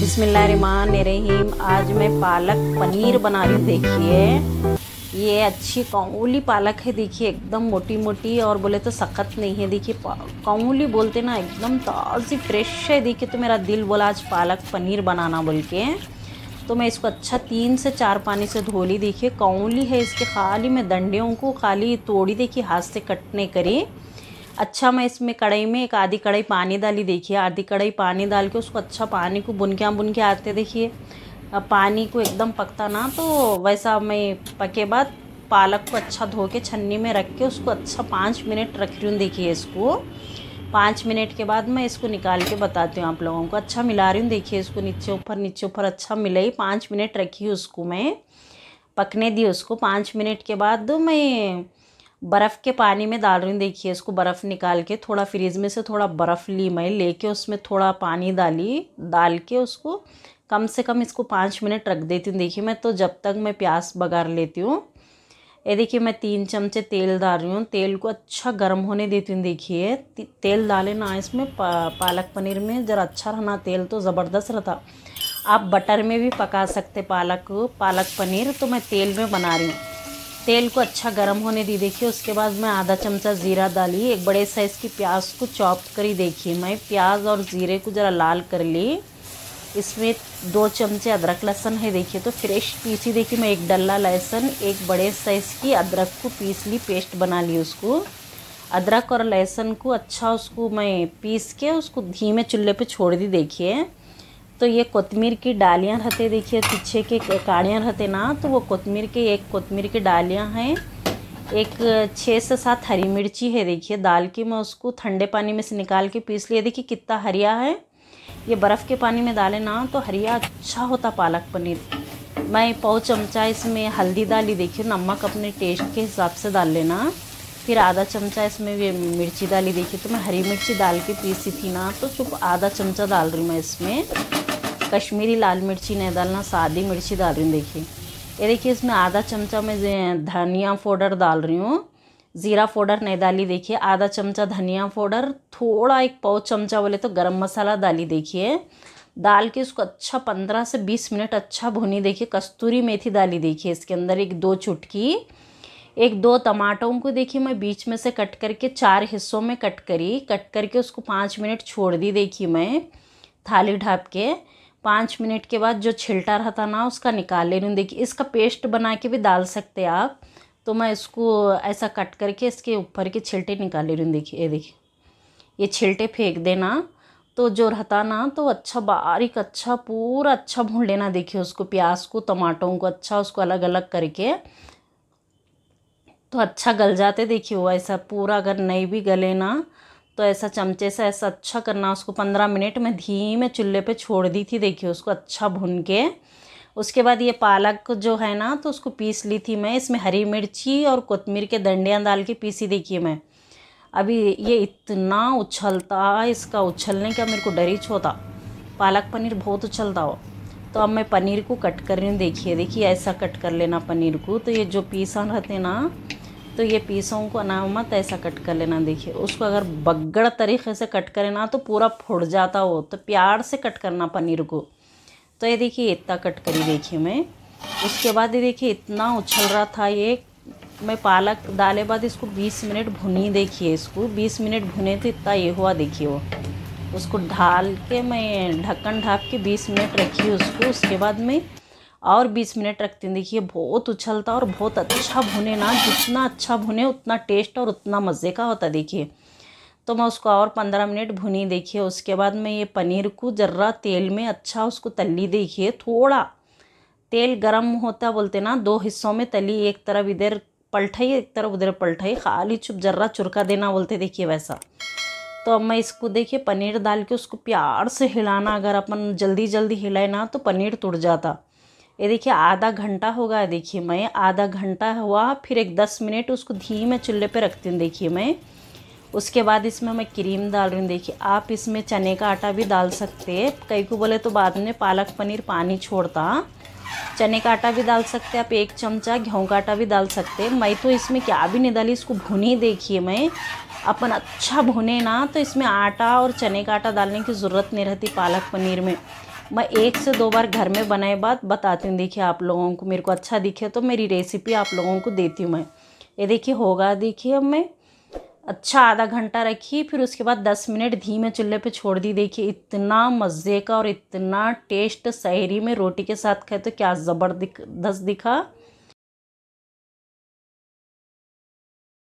बिसमीम आज मैं पालक पनीर बना रही हूँ देखिए ये अच्छी कौली पालक है देखिए एकदम मोटी मोटी और बोले तो सख्त नहीं है देखिए कौली बोलते ना एकदम ताज़ी फ्रेश है देखिए तो मेरा दिल बोला आज पालक पनीर बनाना बोल के तो मैं इसको अच्छा तीन से चार पानी से धो ली देखिए कौली है इसके खाली मैं डंडियों को खाली तोड़ी देखिए हाथ से कटने करी अच्छा मैं इसमें कढ़ाई में एक आधी कढ़ाई पानी डाली देखिए आधी कढ़ाई पानी डाल के उसको अच्छा पानी को बुन के हम बुन के आते देखिए पानी को एकदम पकता ना तो वैसा मैं पके बाद पालक को अच्छा धो के छन्नी में रख के उसको अच्छा पाँच मिनट रख रही हूँ देखिए इसको पाँच मिनट के बाद मैं इसको निकाल के बताती हूँ आप लोगों को अच्छा मिला रही हूँ देखिए इसको नीचे ऊपर नीचे ऊपर अच्छा मिला ही पाँच मिनट रखी उसको मैं पकने दी उसको पाँच मिनट के बाद मैं बर्फ़ के पानी में डाल रही हूँ देखिए इसको बर्फ़ निकाल के थोड़ा फ्रिज में से थोड़ा बर्फ़ ली मैं लेके उसमें थोड़ा पानी डाली डाल के उसको कम से कम इसको पाँच मिनट रख देती हूँ देखिए मैं तो जब तक मैं प्याज बघार लेती हूँ ये देखिए मैं तीन चमचे तेल डाल रही हूँ तेल को अच्छा गर्म होने देती हूँ देखिए तेल डाले ना इसमें पा, पालक पनीर में ज़रा अच्छा रहना तेल तो ज़बरदस्त रहता आप बटर में भी पका सकते पालक पालक पनीर तो मैं तेल में बना रही हूँ तेल को अच्छा गर्म होने दी देखिए उसके बाद मैं आधा चमचा ज़ीरा डाली एक बड़े साइज़ की प्याज को चॉप करी देखिए मैं प्याज और ज़ीरे को ज़रा लाल कर ली इसमें दो चमचे अदरक लहसन है देखिए तो फ्रेश पीसी देखिए मैं एक डल्ला लहसुन एक बड़े साइज़ की अदरक को पीस ली पेस्ट बना ली उसको अदरक और लहसुन को अच्छा उसको मैं पीस के उसको धीमे चूल्हे पे छोड़ दी देखिए तो ये कोतमीर की डालियाँ रहते देखिए पीछे के काड़ियाँ रहते ना तो वो कोतमीर के एक कोतमीर की डालियाँ हैं एक छः से सात हरी मिर्ची है देखिए दाल की मैं उसको ठंडे पानी में से निकाल के पीस लिया देखिए कितना हरिया है ये बर्फ़ के पानी में डालें ना तो हरिया अच्छा होता पालक पनीर मैं पाव चमचा इसमें हल्दी डाली देखिए नमक अपने टेस्ट के हिसाब से डाल लेना फिर आधा चमचा इसमें मिर्ची डाली देखिए तो मैं हरी मिर्ची डाल के पीसी थी ना तो चुप आधा चमचा डाल रही मैं इसमें कश्मीरी लाल मिर्ची नहीं डालना सादी मिर्ची डाल रही हूँ देखिए ये देखिए इसमें आधा चमचा मैं धनिया पाउडर डाल रही हूँ ज़ीरा पाउडर नहीं डाली देखिए आधा चमचा धनिया पाउडर थोड़ा एक पाव चमचा बोले तो गरम मसाला डाली देखिए डाल के उसको अच्छा पंद्रह से बीस मिनट अच्छा भुनी देखिए कस्तूरी मेथी डाली देखिए इसके अंदर एक दो चुटकी एक दो टमाटरों को देखिए मैं बीच में से कट करके चार हिस्सों में कट करी कट करके उसको पाँच मिनट छोड़ दी देखिए मैं थाली ढाप के पाँच मिनट के बाद जो छिलटा रहता ना उसका निकाल ले हूँ देखिए इसका पेस्ट बना के भी डाल सकते आप तो मैं इसको ऐसा कट करके इसके ऊपर के छिलटे निकाल ले रही हूँ देखिए ये देखिए ये छिलटे फेंक देना तो जो रहता ना तो अच्छा बारीक अच्छा पूरा अच्छा भून लेना देखिए उसको प्याज को टमाटो को अच्छा उसको अलग अलग करके तो अच्छा गल जाते देखिए वो ऐसा पूरा अगर नहीं भी गले ना तो ऐसा चमचे से ऐसा अच्छा करना उसको पंद्रह मिनट में धीमे चूल्हे पे छोड़ दी थी देखिए उसको अच्छा भून के उसके बाद ये पालक जो है ना तो उसको पीस ली थी मैं इसमें हरी मिर्ची और कोतमीर के डंडियाँ डाल के पीसी देखिए मैं अभी ये इतना उछलता इसका उछलने का मेरे को डर ही छोता पालक पनीर बहुत उछलता हो तो अब मैं पनीर को कट कर रही हूँ देखिए देखिए ऐसा कट कर लेना पनीर को तो ये जो पीसा रहते ना तो ये पीसों को ना मत ऐसा कट कर लेना देखिए उसको अगर बगड़ तरीके से कट करें ना तो पूरा फुट जाता हो तो प्यार से कट करना पनीर को तो ये देखिए इतना कट करी देखिए मैं उसके बाद ये देखिए इतना उछल रहा था ये मैं पालक डाले बाद इसको 20 मिनट भुनी देखिए इसको 20 मिनट भुने तो इतना ये हुआ देखिए वो उसको ढाल के मैं ढक्कन ढाक के 20 मिनट रखी उसको उसके बाद मैं और 20 मिनट रखती हूँ देखिए बहुत उछलता और बहुत अच्छा भुने ना जितना अच्छा भुने उतना टेस्ट और उतना मज़े का होता देखिए तो मैं उसको और पंद्रह मिनट भुनी देखिए उसके बाद मैं ये पनीर को ज़र्रा तेल में अच्छा उसको तली देखिए थोड़ा तेल गरम होता बोलते ना दो हिस्सों में तली एक तरफ इधर पलटाई एक तरफ उधर पलटाई खाली चुप जर्रा चुरका देना बोलते देखिए वैसा तो अब मैं इसको देखिए पनीर डाल के उसको प्यार से हिलाना अगर अपन जल्दी जल्दी हिलाए ना तो पनीर टूट जाता ये देखिए आधा घंटा होगा देखिए मैं आधा घंटा हुआ फिर एक दस मिनट उसको धीमे चूल्हे पे रखती हूँ देखिए मैं उसके बाद इसमें मैं क्रीम डाल रही हूँ देखिए आप इसमें चने का आटा भी डाल सकते हैं कई को बोले तो बाद में पालक पनीर पानी छोड़ता चने का आटा भी डाल सकते आप एक चमचा गेहूँ का आटा भी डाल सकते मैं तो इसमें क्या भी नहीं डाली इसको भुनी देखिए मैं अपन अच्छा भुने ना तो इसमें आटा और चने का आटा डालने की ज़रूरत नहीं रहती पालक पनीर में मैं एक से दो बार घर में बनाए बाद बताती हूँ देखिए आप लोगों को मेरे को अच्छा दिखे तो मेरी रेसिपी आप लोगों को देती हूँ मैं ये देखिए होगा देखिए अब मैं अच्छा आधा घंटा रखी फिर उसके बाद दस मिनट धीमे चूल्हे पे छोड़ दी देखिए इतना मज़े का और इतना टेस्ट सहरी में रोटी के साथ खाए तो क्या ज़बरदस्त दिखा